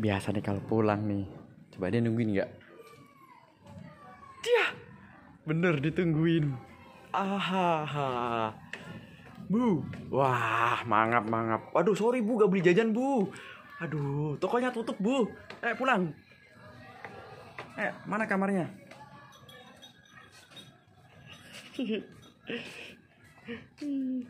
biasa nih kalau pulang nih coba dia nungguin nggak dia bener ditungguin ah bu wah mangap mangap waduh sorry bu gak beli jajan bu aduh tokonya tutup bu eh pulang eh mana kamarnya